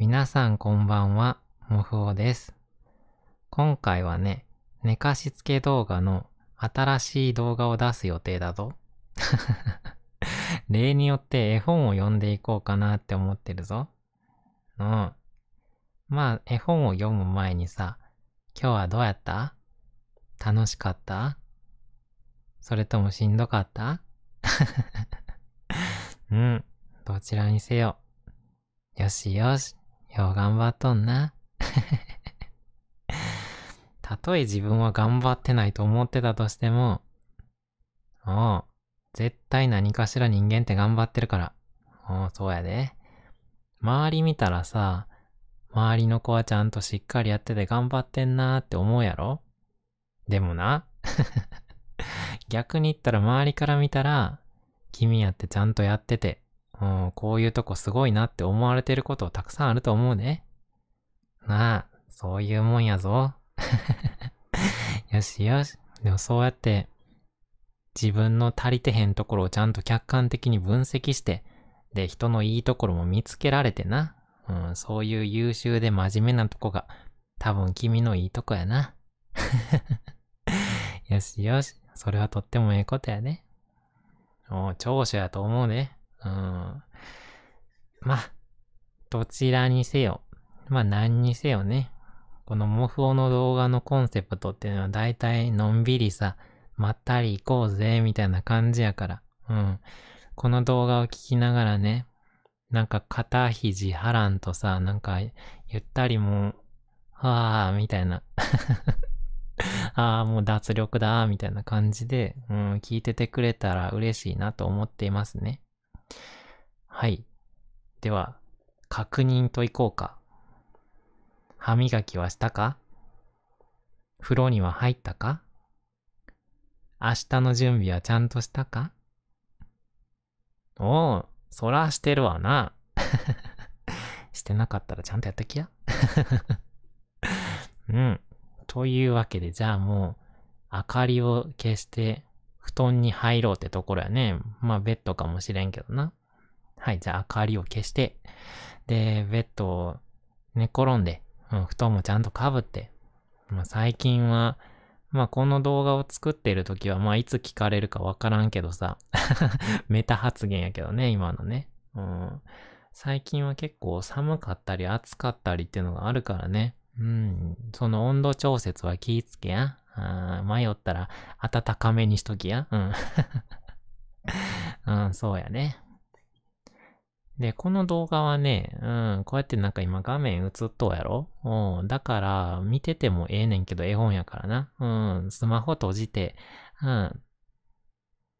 皆さんこんばんは、もふおです。今回はね、寝かしつけ動画の新しい動画を出す予定だぞ。例によって絵本を読んでいこうかなって思ってるぞ。うん。まあ、絵本を読む前にさ、今日はどうやった楽しかったそれともしんどかった うん、どちらにせよ。よしよし。よう頑張っとんな。たとえ自分は頑張ってないと思ってたとしても、おう、絶対何かしら人間って頑張ってるから。おう、そうやで。周り見たらさ、周りの子はちゃんとしっかりやってて頑張ってんなーって思うやろでもな、逆に言ったら周りから見たら、君やってちゃんとやってて、うん、こういうとこすごいなって思われてることたくさんあると思うね。なあ、そういうもんやぞ。よしよし。でもそうやって、自分の足りてへんところをちゃんと客観的に分析して、で、人のいいところも見つけられてな。うん、そういう優秀で真面目なとこが、多分君のいいとこやな。よしよし。それはとってもええことやね。もう長所やと思うね。うん。まあ、どちらにせよ。まあ何にせよね。このモフオの動画のコンセプトっていうのは大体のんびりさ、まったり行こうぜ、みたいな感じやから。うん。この動画を聞きながらね、なんか肩肘張らんとさ、なんかゆったりもう、はあ、みたいな。ああ、もう脱力だ、みたいな感じで、うん、聞いててくれたら嬉しいなと思っていますね。はい。では、確認といこうか。歯磨きはしたか風呂には入ったか明日の準備はちゃんとしたかおう、そらしてるわな。してなかったらちゃんとやっときや。うん。というわけで、じゃあもう、明かりを消して、布団に入ろうってところやね。まあ、ベッドかもしれんけどな。はい、じゃあ明かりを消して、で、ベッドを寝転んで、うん、布団もちゃんとかぶって、まあ、最近は、まあ、この動画を作ってる時は、まあ、いつ聞かれるかわからんけどさ、メタ発言やけどね、今のね。うん、最近は結構寒かったり暑かったりっていうのがあるからね。うん、その温度調節は気ぃつけや。うん、迷ったら、温かめにしときや。うん。うん、そうやね。で、この動画はね、うん、こうやってなんか今画面映っとうやろうん、だから見ててもええねんけど絵本やからな。うん、スマホ閉じて、うん、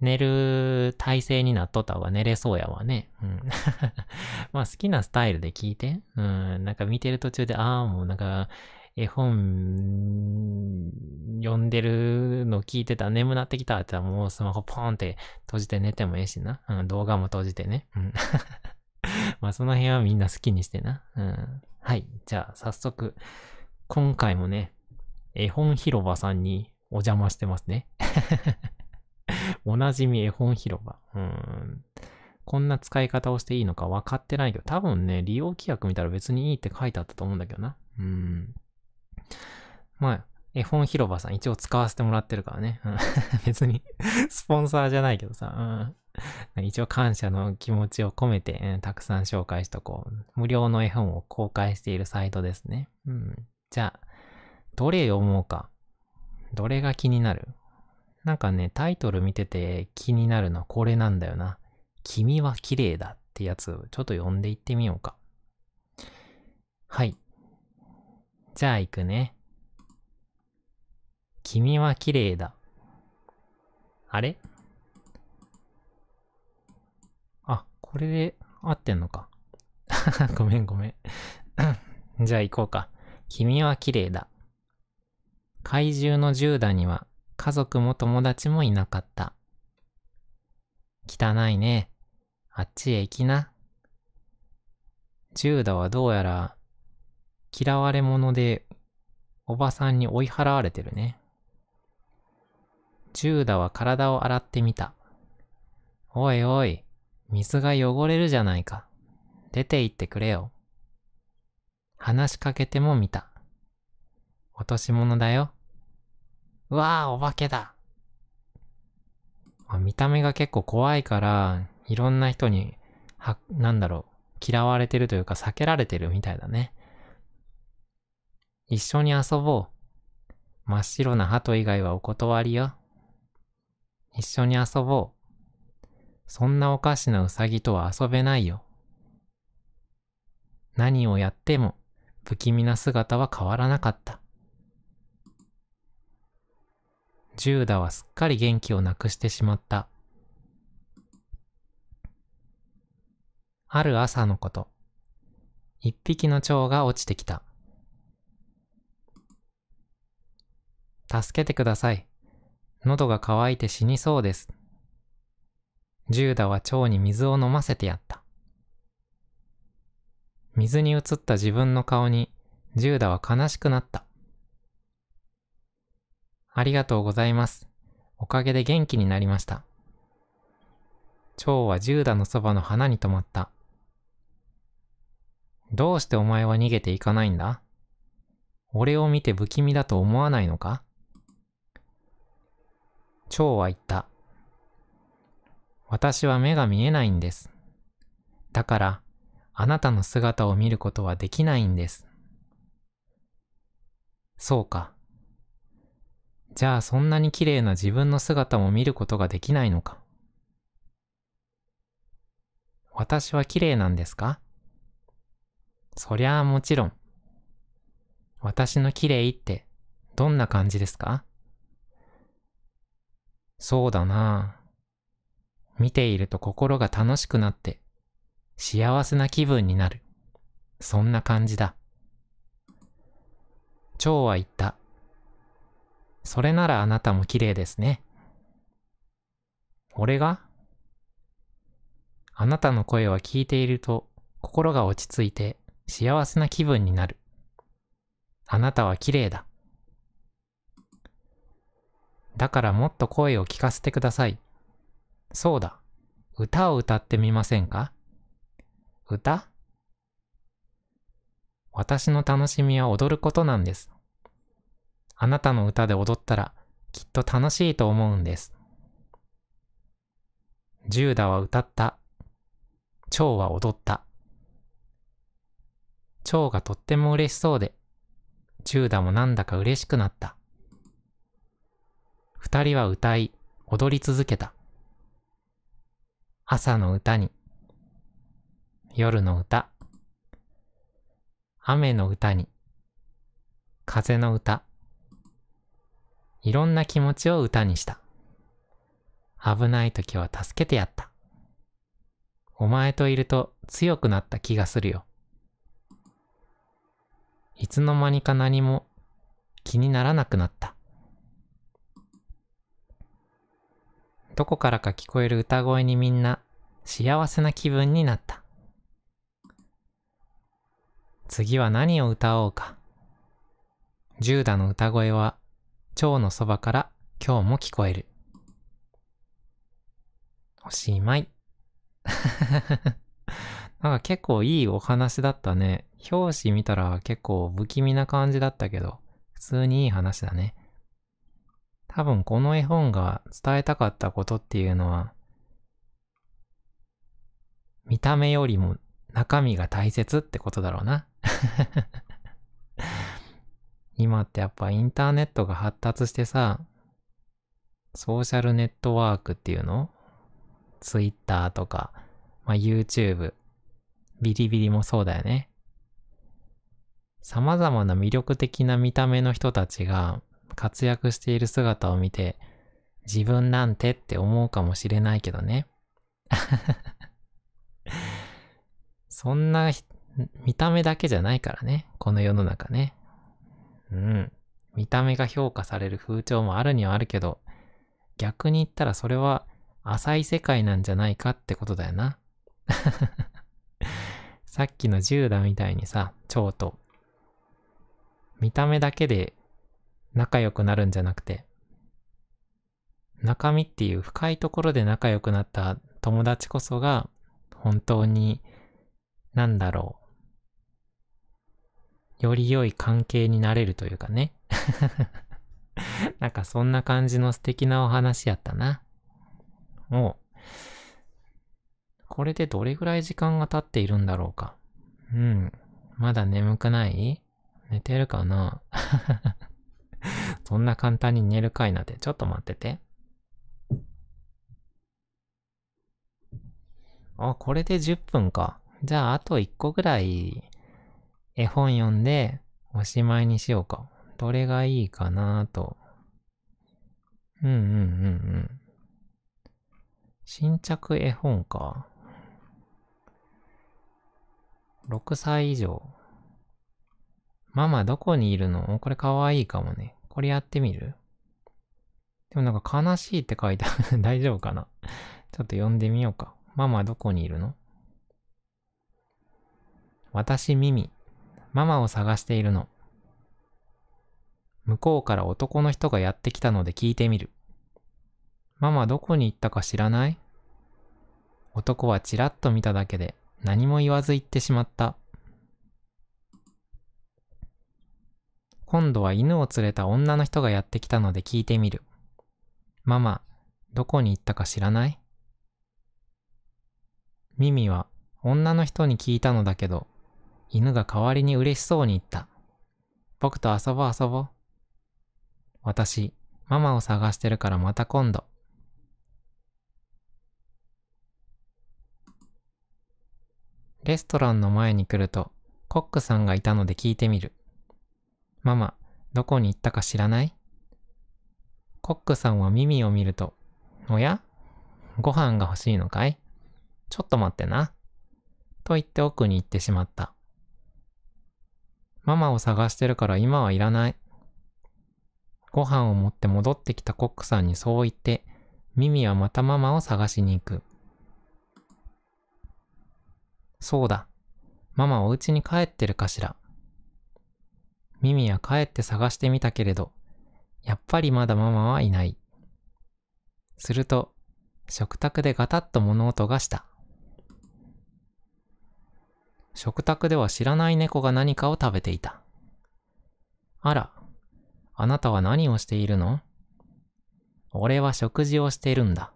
寝る体勢になっとった方が寝れそうやわね。うん。まあ好きなスタイルで聞いて、うん、なんか見てる途中で、ああ、もうなんか絵本読んでるの聞いてたら眠なってきたってもうスマホポーンって閉じて寝てもええしな。うん、動画も閉じてね。うん。まあその辺はみんな好きにしてな。うん。はい。じゃあ早速、今回もね、絵本広場さんにお邪魔してますね。おなじみ絵本広場。うん。こんな使い方をしていいのか分かってないけど、多分ね、利用規約見たら別にいいって書いてあったと思うんだけどな。うん。まあ、絵本広場さん一応使わせてもらってるからね。うん、別にスポンサーじゃないけどさ、うん、一応感謝の気持ちを込めて、うん、たくさん紹介しとこう。無料の絵本を公開しているサイトですね。うん、じゃあ、どれ読もうか。どれが気になるなんかね、タイトル見てて気になるのはこれなんだよな。君は綺麗だってやつ、ちょっと読んでいってみようか。はい。じゃあ行くね。君は綺麗だ。あれあ、これで合ってんのか。ごめんごめん じゃあ行こうか。君は綺麗だ。怪獣のジューダには家族も友達もいなかった。汚いね。あっちへ行きな。ジューダはどうやら嫌われ者で、おばさんに追い払われてるね。ジューダは体を洗ってみた。おいおい、水が汚れるじゃないか。出て行ってくれよ。話しかけても見た。落とし物だよ。うわあ、お化けだ。見た目が結構怖いから、いろんな人に、は、なんだろう、嫌われてるというか避けられてるみたいだね。一緒に遊ぼう。真っ白な鳩以外はお断りよ。一緒に遊ぼう。そんなおかしなうさぎとは遊べないよ。何をやっても不気味な姿は変わらなかった。ジューダはすっかり元気をなくしてしまった。ある朝のこと、一匹の蝶が落ちてきた。助けてください。喉が渇いて死にそうです。ジューダは蝶に水を飲ませてやった。水に映った自分の顔に、ジューダは悲しくなった。ありがとうございます。おかげで元気になりました。蝶はジューダのそばの花に止まった。どうしてお前は逃げていかないんだ俺を見て不気味だと思わないのか蝶は言った。私は目が見えないんです。だから、あなたの姿を見ることはできないんです。そうか。じゃあそんなに綺麗な自分の姿も見ることができないのか。私は綺麗なんですかそりゃあもちろん。私の綺麗ってどんな感じですかそうだな見ていると心が楽しくなって、幸せな気分になる。そんな感じだ。蝶は言った。それならあなたも綺麗ですね。俺があなたの声は聞いていると心が落ち着いて幸せな気分になる。あなたは綺麗だ。だからもっと声を聞かせてください。そうだ。歌を歌ってみませんか歌私の楽しみは踊ることなんです。あなたの歌で踊ったらきっと楽しいと思うんです。ジューダは歌った。蝶は踊った。蝶がとっても嬉しそうで、ジューダもなんだか嬉しくなった。二人は歌い、踊り続けた。朝の歌に、夜の歌、雨の歌に、風の歌、いろんな気持ちを歌にした。危ない時は助けてやった。お前といると強くなった気がするよ。いつの間にか何も気にならなくなった。どこからか聞こえる歌声にみんな幸せな気分になった。次は何を歌おうか。ジューダの歌声は蝶のそばから今日も聞こえる。おしまい。なんか結構いいお話だったね。表紙見たら結構不気味な感じだったけど、普通にいい話だね。多分この絵本が伝えたかったことっていうのは、見た目よりも中身が大切ってことだろうな 今ってやっぱインターネットが発達してさ、ソーシャルネットワークっていうの ?Twitter とか、まあ、YouTube、ビリビリもそうだよね。様々な魅力的な見た目の人たちが活躍している姿を見て、自分なんてって思うかもしれないけどね。そんな見た目だけじゃないからね。この世の中ね。うん。見た目が評価される風潮もあるにはあるけど、逆に言ったらそれは浅い世界なんじゃないかってことだよな。さっきの10代みたいにさ、蝶と見た目だけで仲良くなるんじゃなくて、中身っていう深いところで仲良くなった友達こそが本当に何だろう。より良い関係になれるというかね。なんかそんな感じの素敵なお話やったな。もう、これでどれぐらい時間が経っているんだろうか。うん。まだ眠くない寝てるかな そんな簡単に寝るかいなんて、ちょっと待ってて。あ、これで10分か。じゃあ、あと1個ぐらい絵本読んでおしまいにしようか。どれがいいかなと。うんうんうんうん。新着絵本か。6歳以上。ママどこにいるのこれかわいいかもね。これやってみるでもなんか悲しいって書いてある。大丈夫かなちょっと読んでみようか。ママどこにいるの私ミミ。ママを探しているの。向こうから男の人がやってきたので聞いてみる。ママどこに行ったか知らない男はちらっと見ただけで何も言わず行ってしまった。今度は犬を連れた女の人がやってきたので聞いてみる。ママ、どこに行ったか知らないミミは女の人に聞いたのだけど、犬が代わりに嬉しそうに言った。僕と遊ぼう遊ぼう。私、ママを探してるからまた今度。レストランの前に来ると、コックさんがいたので聞いてみる。ママ、どこに行ったか知らないコックさんは耳を見ると、おやご飯が欲しいのかいちょっと待ってな。と言って奥に行ってしまった。ママを探してるから今はいらない。ご飯を持って戻ってきたコックさんにそう言って、ミミはまたママを探しに行く。そうだ。ママお家に帰ってるかしら。ミミは帰って探してみたけれど、やっぱりまだママはいない。すると、食卓でガタッと物音がした。食卓では知らない猫が何かを食べていた。あら、あなたは何をしているの俺は食事をしているんだ。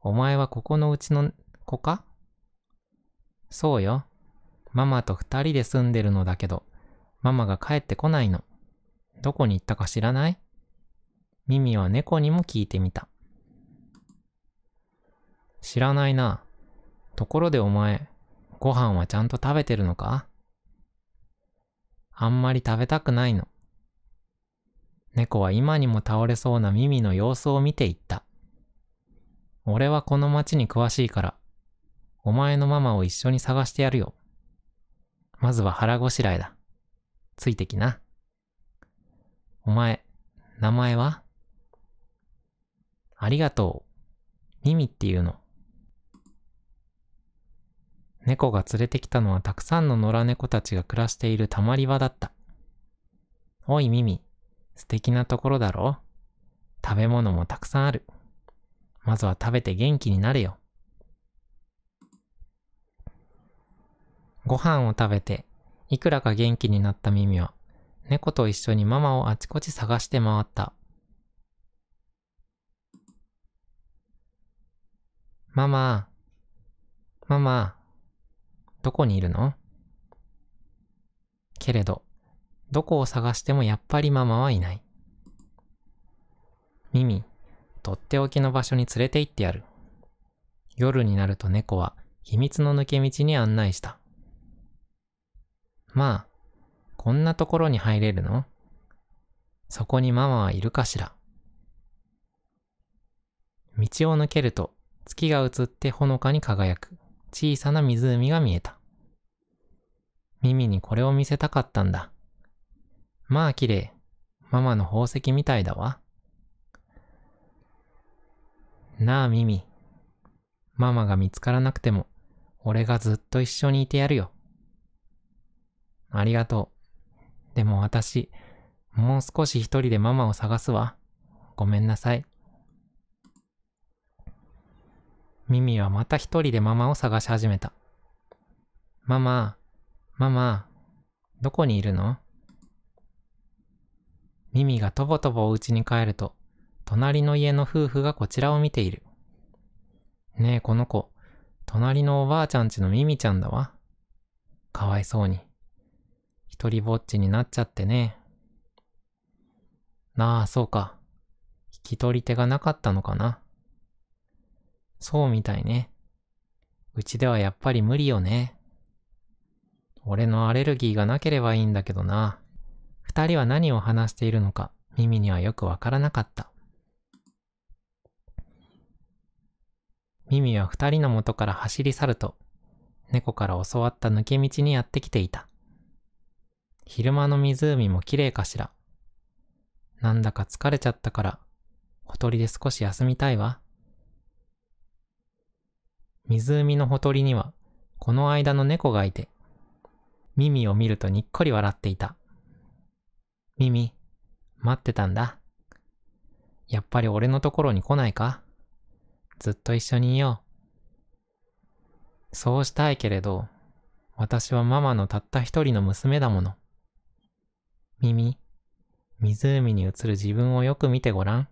お前はここのうちの子かそうよ。ママと二人で住んでるのだけど、ママが帰ってこないの。どこに行ったか知らないミミは猫にも聞いてみた。知らないな。ところでお前、ご飯はちゃんと食べてるのかあんまり食べたくないの。猫は今にも倒れそうなミミの様子を見ていった。俺はこの町に詳しいから、お前のママを一緒に探してやるよ。まずは腹ごしらえだ。ついてきな。お前、名前はありがとう。ミミっていうの。猫が連れてきたのはたくさんの野良猫たちが暮らしているたまり場だった。おいミミ、素敵なところだろ食べ物もたくさんある。まずは食べて元気になれよ。ご飯を食べていくらか元気になったミミは、猫と一緒にママをあちこち探して回った。ママ、ママ、どこにいるのけれど、どこを探してもやっぱりママはいない。ミミ、とっておきの場所に連れて行ってやる。夜になると猫は秘密の抜け道に案内した。まあ、こんなところに入れるのそこにママはいるかしら道を抜けると月が映ってほのかに輝く小さな湖が見えた。耳にこれを見せたかったんだ。まあ綺麗。ママの宝石みたいだわ。なあミミ。ママが見つからなくても、俺がずっと一緒にいてやるよ。ありがとう。でも私、もう少し一人でママを探すわ。ごめんなさい。ミミはまた一人でママを探し始めた。ママ、ママ、どこにいるのミミがとぼとぼお家に帰ると、隣の家の夫婦がこちらを見ている。ねえ、この子、隣のおばあちゃんちのミミちゃんだわ。かわいそうに。一人ぼっちになっちゃってね。なあ、そうか。引き取り手がなかったのかな。そうみたいね。うちではやっぱり無理よね。俺のアレルギーがなければいいんだけどな。二人は何を話しているのか耳にはよくわからなかった。ミミは二人の元から走り去ると、猫から教わった抜け道にやってきていた。昼間の湖も綺麗かしら。なんだか疲れちゃったから、ほとりで少し休みたいわ。湖のほとりには、この間の猫がいて、ミミを見るとにっこり笑っていた。ミミ、待ってたんだ。やっぱり俺のところに来ないかずっと一緒にいよう。そうしたいけれど、私はママのたった一人の娘だもの。耳、湖に映る自分をよく見てごらん。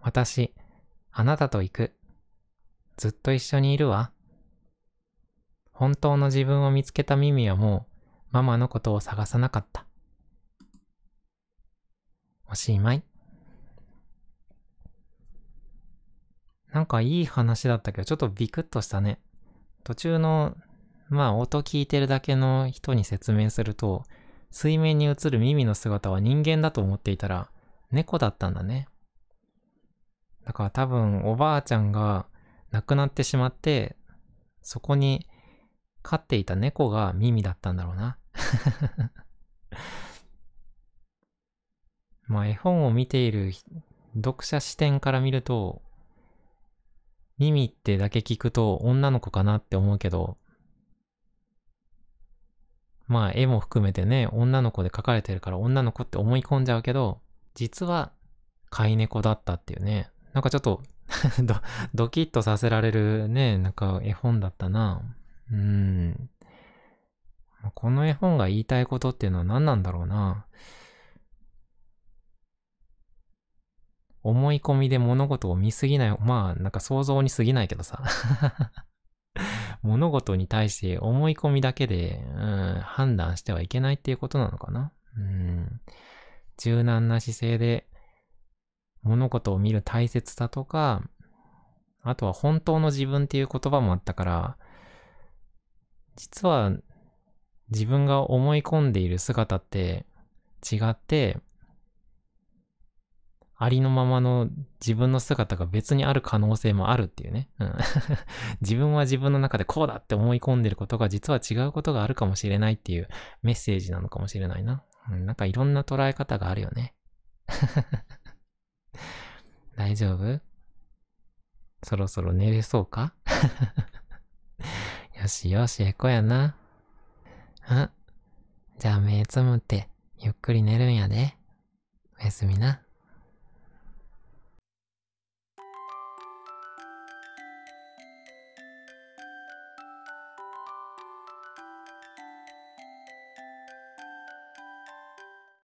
私、あなたと行く。ずっと一緒にいるわ。本当の自分を見つけたミミはもう、ママのことを探さなかった。おしまい。なんかいい話だったけど、ちょっとビクッとしたね。途中の、まあ音聞いてるだけの人に説明すると、水面に映る耳の姿は人間だと思っていたら、猫だったんだね。だから多分おばあちゃんが亡くなってしまって、そこに飼っていた猫が耳だったんだろうな。まあ絵本を見ている読者視点から見ると耳ってだけ聞くと女の子かなって思うけど、まあ絵も含めてね、女の子で描かれてるから女の子って思い込んじゃうけど、実は飼い猫だったっていうね。なんかちょっと ド、ドキッとさせられるね、なんか絵本だったな。うん。この絵本が言いたいことっていうのは何なんだろうな。思い込みで物事を見すぎない、まあなんか想像に過ぎないけどさ。物事に対して思い込みだけで、うん、判断してはいけないっていうことなのかな。うん、柔軟な姿勢で物事を見る大切さとか、あとは本当の自分っていう言葉もあったから、実は自分が思い込んでいる姿って違って、ありのままの自分の姿が別にある可能性もあるっていうね。うん、自分は自分の中でこうだって思い込んでることが実は違うことがあるかもしれないっていうメッセージなのかもしれないな。うん、なんかいろんな捉え方があるよね。大丈夫そろそろ寝れそうか よしよし、えこやな。あ、じゃあ目つむってゆっくり寝るんやで。おやすみな。